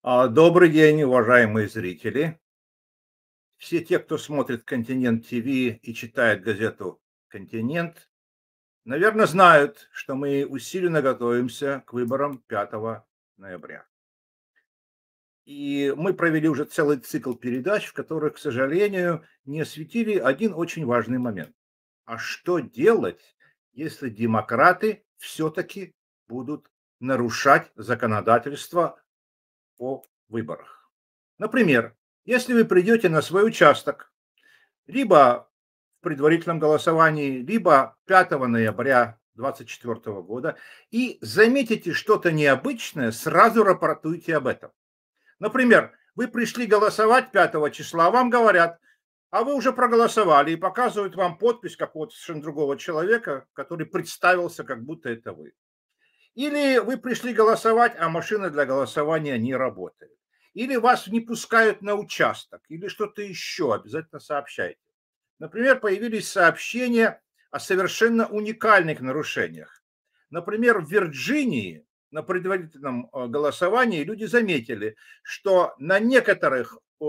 А, добрый день, уважаемые зрители. Все те, кто смотрит «Континент ТВ» и читает газету «Континент», наверное, знают, что мы усиленно готовимся к выборам 5 ноября. И мы провели уже целый цикл передач, в которых, к сожалению, не осветили один очень важный момент. А что делать, если демократы все-таки будут нарушать законодательство о выборах. Например, если вы придете на свой участок либо в предварительном голосовании, либо 5 ноября 2024 года и заметите что-то необычное, сразу рапортуйте об этом. Например, вы пришли голосовать 5 числа, а вам говорят, а вы уже проголосовали и показывают вам подпись какого-то совершенно другого человека, который представился, как будто это вы. Или вы пришли голосовать, а машина для голосования не работает. Или вас не пускают на участок, или что-то еще, обязательно сообщайте. Например, появились сообщения о совершенно уникальных нарушениях. Например, в Вирджинии на предварительном э, голосовании люди заметили, что на некоторых э,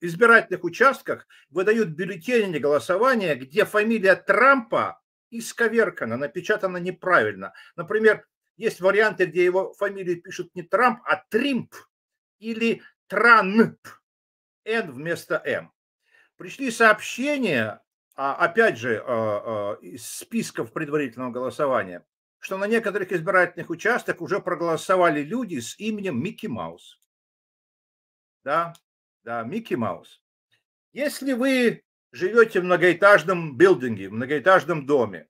избирательных участках выдают бюллетени для голосования, где фамилия Трампа исковеркано, напечатано неправильно. Например, есть варианты, где его фамилию пишут не Трамп, а Тримп или Транп. Н вместо М. Пришли сообщения, а опять же, э, э, из списков предварительного голосования, что на некоторых избирательных участках уже проголосовали люди с именем Микки Маус. Да, да, Микки Маус. Если вы живете в многоэтажном билдинге, в многоэтажном доме,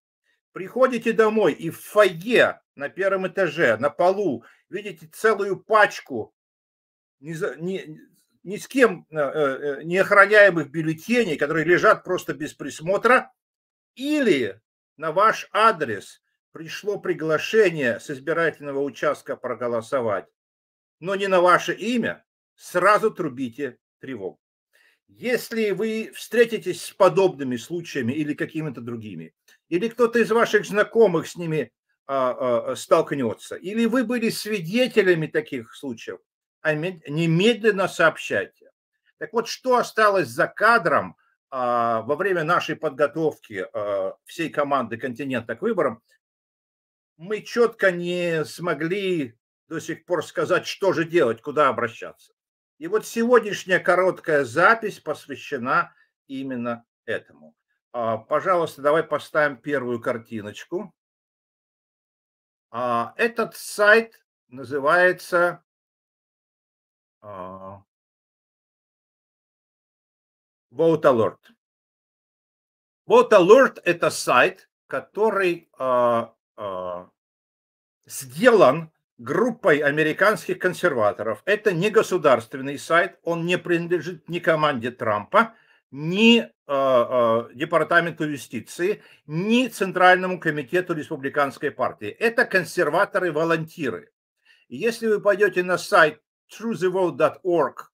приходите домой и в фойе на первом этаже, на полу, видите целую пачку ни, ни, ни с кем э, э, э, не охраняемых бюллетеней, которые лежат просто без присмотра, или на ваш адрес пришло приглашение с избирательного участка проголосовать, но не на ваше имя, сразу трубите тревогу. Если вы встретитесь с подобными случаями или какими-то другими, или кто-то из ваших знакомых с ними а, а, а столкнется, или вы были свидетелями таких случаев, немедленно сообщайте. Так вот, что осталось за кадром а, во время нашей подготовки а, всей команды «Континента» к выборам, мы четко не смогли до сих пор сказать, что же делать, куда обращаться. И вот сегодняшняя короткая запись посвящена именно этому. А, пожалуйста, давай поставим первую картиночку. А, этот сайт называется а, Vote Alert. Vote Alert – это сайт, который сделан группой американских консерваторов. Это не государственный сайт, он не принадлежит ни команде Трампа, ни э, э, Департаменту юстиции, ни Центральному комитету Республиканской партии. Это консерваторы волонтеры если вы пойдете на сайт truthevote.org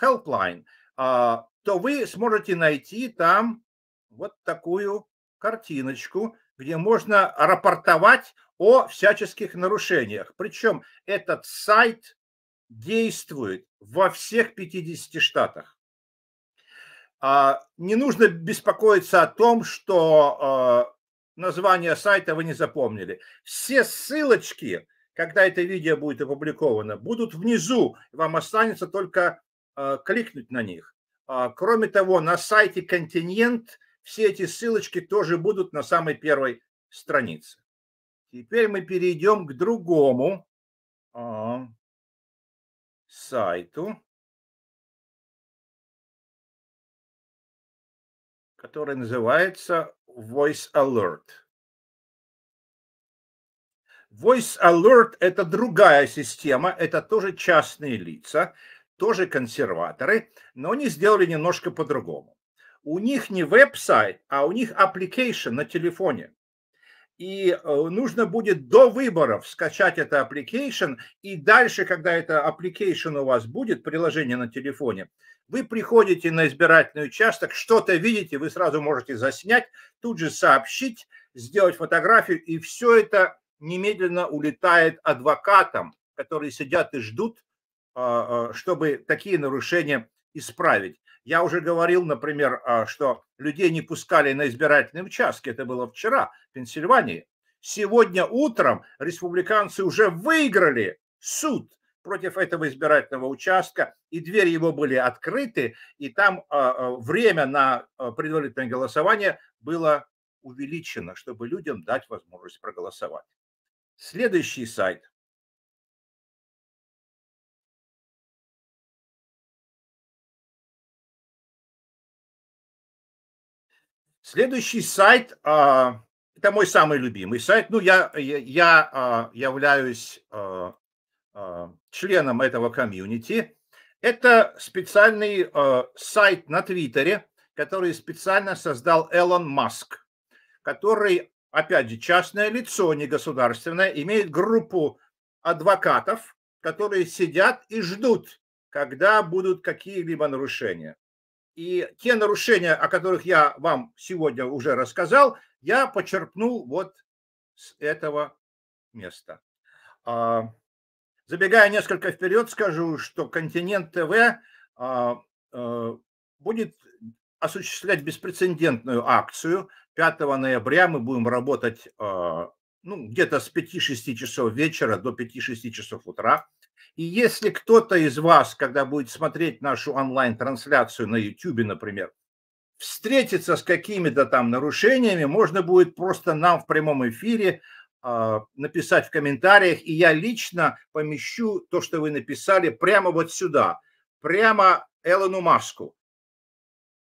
helpline, э, то вы сможете найти там вот такую картиночку, где можно рапортовать о всяческих нарушениях. Причем этот сайт действует во всех 50 штатах. А, не нужно беспокоиться о том, что а, название сайта вы не запомнили. Все ссылочки, когда это видео будет опубликовано, будут внизу. Вам останется только а, кликнуть на них. Кроме того, на сайте Континент – все эти ссылочки тоже будут на самой первой странице. Теперь мы перейдем к другому а, сайту, который называется Voice Alert. Voice Alert – это другая система, это тоже частные лица, тоже консерваторы, но они сделали немножко по-другому у них не веб-сайт, а у них application на телефоне. И э, нужно будет до выборов скачать это application, и дальше, когда это application у вас будет, приложение на телефоне, вы приходите на избирательный участок, что-то видите, вы сразу можете заснять, тут же сообщить, сделать фотографию, и все это немедленно улетает адвокатам, которые сидят и ждут, а, а, чтобы такие нарушения исправить. Я уже говорил, например, а, что людей не пускали на избирательные участки. Это было вчера в Пенсильвании. Сегодня утром республиканцы уже выиграли суд против этого избирательного участка, и двери его были открыты, и там а, а, время на предварительное голосование было увеличено, чтобы людям дать возможность проголосовать. Следующий сайт – Следующий сайт а, это мой самый любимый сайт. Ну, я, я, я а, являюсь а, а, членом этого комьюнити. Это специальный а, сайт на Твиттере, который специально создал Элон Маск, который, опять же, частное лицо, не государственное, имеет группу адвокатов, которые сидят и ждут, когда будут какие-либо нарушения. И те нарушения, о которых я вам сегодня уже рассказал, я почерпнул вот с этого места. А, забегая несколько вперед, скажу, что континент ТВ а, э, будет осуществлять беспрецедентную акцию. 5 ноября мы будем работать а, ну, где-то с 5-6 часов вечера до 5-6 часов утра. И если кто-то из вас, когда будет смотреть нашу онлайн-трансляцию на YouTube, например, встретится с какими-то там нарушениями, можно будет просто нам в прямом эфире а, написать в комментариях, и я лично помещу то, что вы написали, прямо вот сюда, прямо Элону Маску,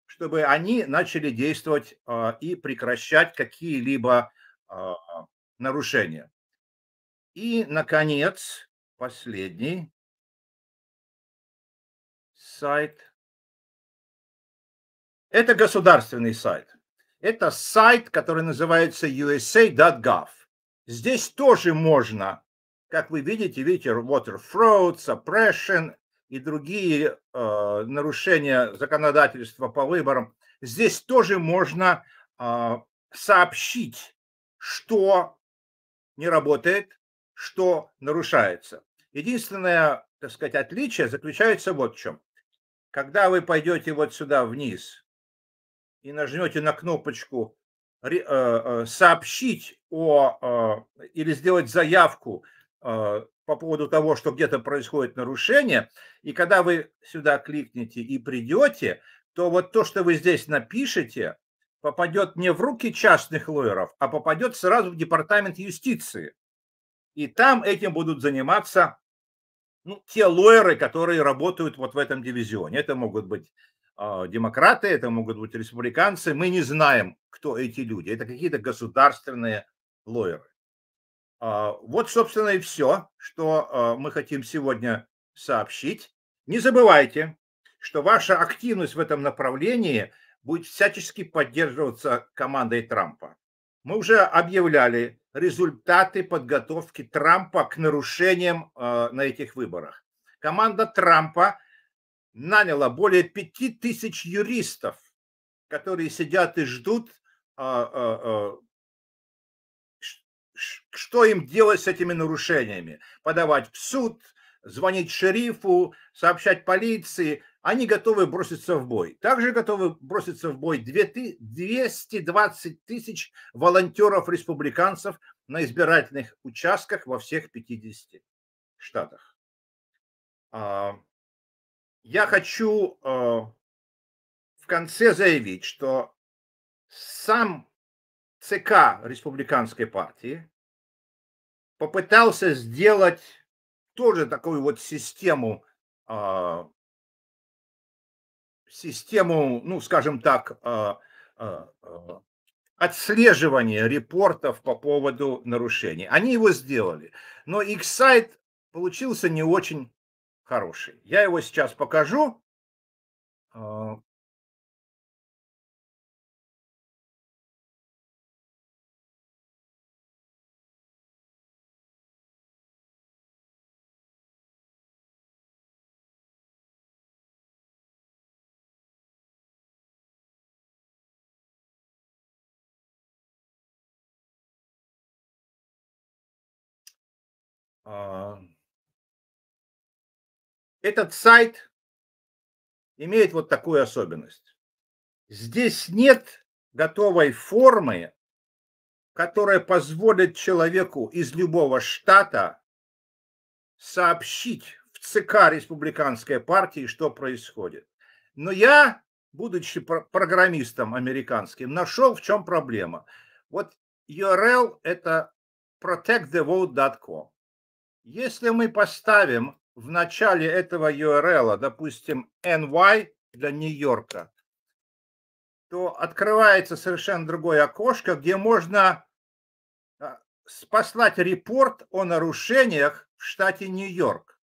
чтобы они начали действовать а, и прекращать какие-либо а, нарушения. И, наконец, последний сайт. Это государственный сайт. Это сайт, который называется usa.gov. Здесь тоже можно, как вы видите, видите, water fraud, suppression и другие э, нарушения законодательства по выборам. Здесь тоже можно э, сообщить, что не работает, что нарушается. Единственное, так сказать, отличие заключается вот в чем. Когда вы пойдете вот сюда вниз и нажмете на кнопочку э, э, сообщить о э, или сделать заявку по поводу того, что где-то происходит нарушение, и когда вы сюда кликните и придете, то вот то, что вы здесь напишете, попадет не в руки частных лоеров, а попадет сразу в департамент юстиции. И там этим будут заниматься ну, те лойеры, которые работают вот в этом дивизионе. Это могут быть э, демократы, это могут быть республиканцы. Мы не знаем, кто эти люди. Это какие-то государственные лойеры. Э, а, вот, собственно, и все, что э, мы хотим сегодня сообщить. Не забывайте, что ваша активность в этом направлении будет всячески поддерживаться командой Трампа. Мы уже объявляли результаты подготовки Трампа к нарушениям э, на этих выборах. Команда Трампа наняла более пяти тысяч юристов, которые сидят и ждут, э, э, что им делать с этими нарушениями. Подавать в суд – звонить шерифу, сообщать полиции, они готовы броситься в бой. Также готовы броситься в бой 220 тысяч волонтеров-республиканцев на избирательных участках во всех 50 штатах. А, я хочу а, в конце заявить, что сам ЦК Республиканской партии попытался сделать тоже такую вот систему, а, систему, ну, скажем так, а, а, отслеживания репортов по поводу нарушений. Они его сделали, но их сайт получился не очень хороший. Я его сейчас покажу. А, этот сайт имеет вот такую особенность. Здесь нет готовой формы, которая позволит человеку из любого штата сообщить в ЦК Республиканской партии, что происходит. Но я, будучи программистом американским, нашел, в чем проблема. Вот URL – это protectthevote.com. Если мы поставим в начале этого URL, допустим, NY для Нью-Йорка, то открывается совершенно другое окошко, где можно а, послать репорт о нарушениях в штате Нью-Йорк.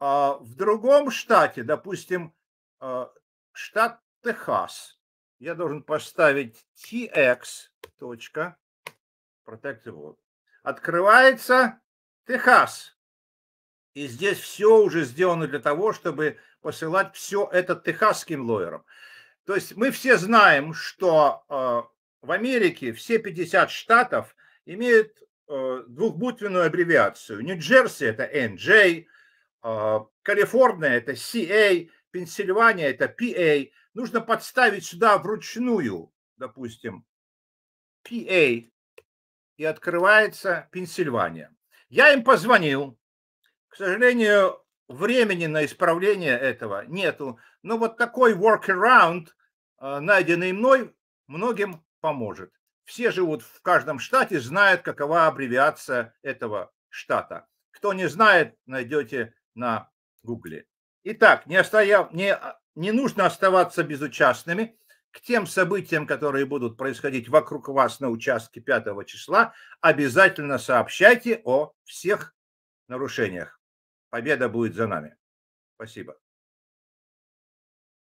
А в другом штате, допустим, а, штат Техас, я должен поставить tx. Protective. Открывается Техас. И здесь все уже сделано для того, чтобы посылать все это техасским лоерам. То есть мы все знаем, что э, в Америке все 50 штатов имеют э, двухбуквенную аббревиацию. Нью-Джерси – это NJ, э, Калифорния – это CA, Пенсильвания – это PA. Нужно подставить сюда вручную, допустим, PA, и открывается Пенсильвания. Я им позвонил. К сожалению, времени на исправление этого нету. Но вот такой workaround, э, найденный мной, многим поможет. Все живут в каждом штате, знают, какова аббревиация этого штата. Кто не знает, найдете на гугле. Итак, не, остояв, не, а, не нужно оставаться безучастными к тем событиям, которые будут происходить вокруг вас на участке 5 числа, обязательно сообщайте о всех нарушениях. Победа будет за нами. Спасибо.